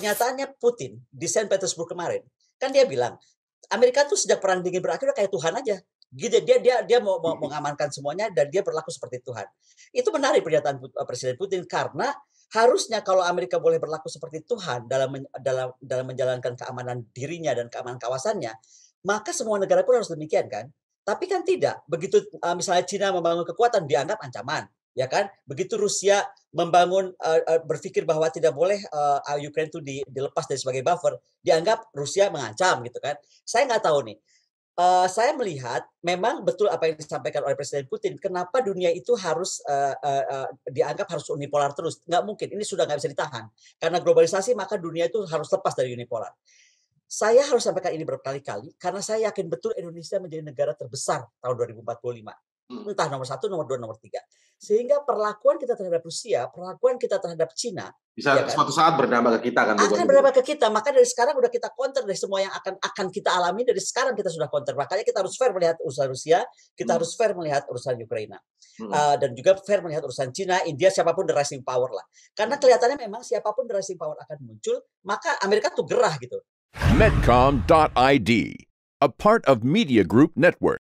pernyataannya Putin di Saint Petersburg kemarin kan dia bilang Amerika tuh sejak perang dingin berakhir udah kayak Tuhan aja gitu dia dia dia mau, mau mengamankan semuanya dan dia berlaku seperti Tuhan itu menarik pernyataan eh, Presiden Putin karena harusnya kalau Amerika boleh berlaku seperti Tuhan dalam dalam dalam menjalankan keamanan dirinya dan keamanan kawasannya maka semua negara pun harus demikian kan tapi kan tidak begitu eh, misalnya Cina membangun kekuatan dianggap ancaman ya kan? Begitu Rusia membangun uh, uh, berpikir bahwa tidak boleh uh, Ukraine itu di, dilepas dari sebagai buffer, dianggap Rusia mengancam gitu kan? Saya nggak tahu nih. Uh, saya melihat memang betul apa yang disampaikan oleh Presiden Putin. Kenapa dunia itu harus uh, uh, uh, dianggap harus unipolar terus? Nggak mungkin. Ini sudah nggak bisa ditahan. Karena globalisasi maka dunia itu harus lepas dari unipolar. Saya harus sampaikan ini berkali-kali karena saya yakin betul Indonesia menjadi negara terbesar tahun 2045. Hmm. Entah nomor satu, nomor dua, nomor tiga sehingga perlakuan kita terhadap Rusia, perlakuan kita terhadap Cina bisa ya kan? suatu saat berdampak ke kita kan akan berdampak ke kita maka dari sekarang udah kita counter dari semua yang akan akan kita alami dari sekarang kita sudah counter makanya kita harus fair melihat urusan Rusia kita hmm. harus fair melihat urusan Ukraina hmm. uh, dan juga fair melihat urusan Cina India siapapun the rising power lah karena hmm. kelihatannya memang siapapun the rising power akan muncul maka Amerika tuh gerah gitu medcom.id a part of media group network